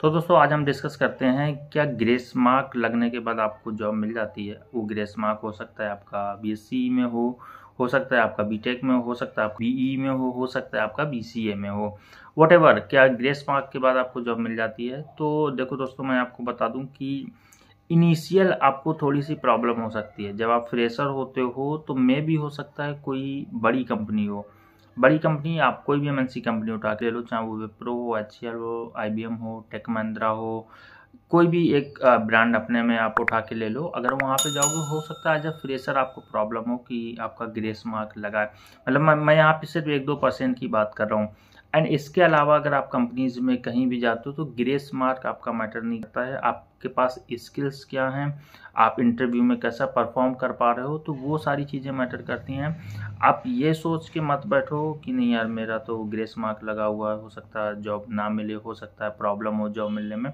तो दोस्तों आज हम डिस्कस करते हैं क्या ग्रेस मार्क लगने के बाद आपको जॉब मिल जाती है वो ग्रेस मार्क हो सकता है आपका बीएससी में हो हो सकता है आपका बीटेक में हो सकता है आपका बीई में हो हो सकता है आपका बीसीए e में हो वट क्या ग्रेस मार्क के बाद आपको जॉब मिल जाती है तो देखो दोस्तों मैं आपको बता दूँ कि इनिशियल आपको थोड़ी सी प्रॉब्लम हो सकती है जब आप फ्रेशर होते हो तो मे भी हो सकता है कोई बड़ी कंपनी हो बड़ी कंपनी आप कोई भी एमएनसी कंपनी उठा के ले लो चाहे वो विप्रो हो एच हो आई हो टेक महिंद्रा हो कोई भी एक ब्रांड अपने में आप उठा के ले लो अगर वहाँ पे जाओगे हो सकता है जब फ्रेशर आपको प्रॉब्लम हो कि आपका ग्रेस मार्क लगा मतलब मैं मैं यहाँ पे सिर्फ एक दो परसेंट की बात कर रहा हूँ एंड इसके अलावा अगर आप कंपनीज में कहीं भी जाते हो तो ग्रेस मार्क आपका मैटर नहीं करता है आपके पास स्किल्स क्या हैं आप इंटरव्यू में कैसा परफॉर्म कर पा रहे हो तो वो सारी चीज़ें मैटर करती हैं आप ये सोच के मत बैठो कि नहीं यार मेरा तो ग्रेस मार्क लगा हुआ है हो सकता है जॉब ना मिले हो सकता है प्रॉब्लम हो जॉब मिलने में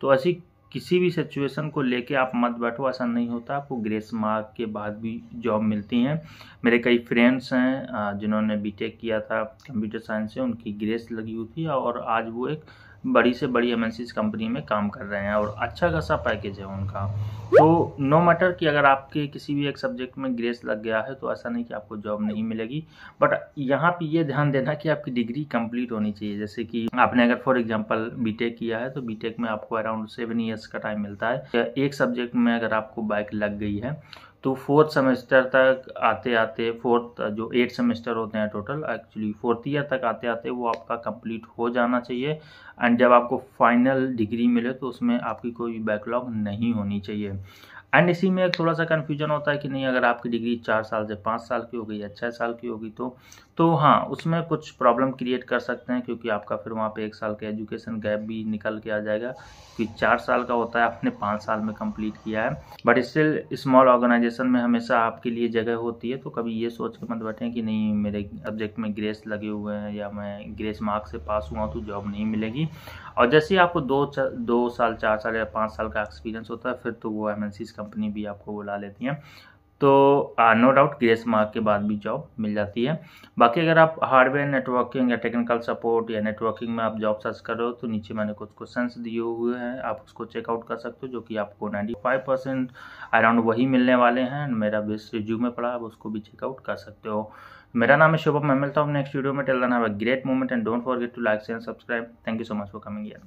तो ऐसी किसी भी सिचुएशन को लेके आप मत बैठो ऐसा नहीं होता आपको ग्रेस मार्क के बाद भी जॉब मिलती हैं मेरे कई फ्रेंड्स हैं जिन्होंने बीटेक किया था कंप्यूटर साइंस से उनकी ग्रेस लगी हुई थी और आज वो एक बड़ी से बड़ी एमएनसीज कंपनी में काम कर रहे हैं और अच्छा खासा पैकेज है उनका तो नो मैटर कि अगर आपके किसी भी एक सब्जेक्ट में ग्रेस लग गया है तो ऐसा नहीं कि आपको जॉब नहीं मिलेगी बट यहाँ पे ये ध्यान देना कि आपकी डिग्री कंप्लीट होनी चाहिए जैसे कि आपने अगर फॉर एग्जांपल बीटेक किया है तो बीटेक में आपको अराउंड सेवन ईयर्स का टाइम मिलता है एक सब्जेक्ट में अगर आपको बाइक लग गई है तो फोर्थ सेमेस्टर तक आते आते फोर्थ जो एट सेमेस्टर होते हैं टोटल एक्चुअली फोर्थ ईयर तक आते आते वो आपका कंप्लीट हो जाना चाहिए एंड जब आपको फाइनल डिग्री मिले तो उसमें आपकी कोई बैकलॉग नहीं होनी चाहिए एंड इसी में एक थोड़ा सा कन्फ्यूजन होता है कि नहीं अगर आपकी डिग्री चार साल से पाँच साल की हो गई या छः साल की होगी तो तो हाँ उसमें कुछ प्रॉब्लम क्रिएट कर सकते हैं क्योंकि आपका फिर वहाँ पे एक साल का एजुकेशन गैप भी निकल के आ जाएगा क्योंकि चार साल का होता है आपने पाँच साल में कंप्लीट किया है बट स्टिल स्मॉल ऑर्गेनाइजेशन में हमेशा आपके लिए जगह होती है तो कभी ये सोच के मत बैठें कि नहीं मेरे सब्जेक्ट में ग्रेस लगे हुए हैं या मैं ग्रेस मार्क्स से पास हुआ तो जॉब नहीं मिलेगी और जैसे ही आपको दो दो साल चार साल या पाँच साल का एक्सपीरियंस होता है फिर तो वो एम कंपनी भी आपको बुला लेती हैं तो नो डाउट ग्रेस मार्क के बाद भी जॉब मिल जाती है बाकी अगर आप हार्डवेयर नेटवर्किंग या टेक्निकल सपोर्ट या नेटवर्किंग में आप जॉब सर्च कर रहे हो तो नीचे मैंने कुछ क्वेश्चंस दिए हुए हैं आप उसको चेकआउट कर सकते हो जो कि आपको 95 परसेंट अराउंड वही मिलने वाले हैं मेरा बेस्ट रिज्यू में पड़ा आप उसको भी चेकआउट कर सकते हो मेरा नाम है शुभम मैं मिलता हूँ नेक्स्ट वीडियो में till then have a great moment and don't forget to like and subscribe thank you so much for coming year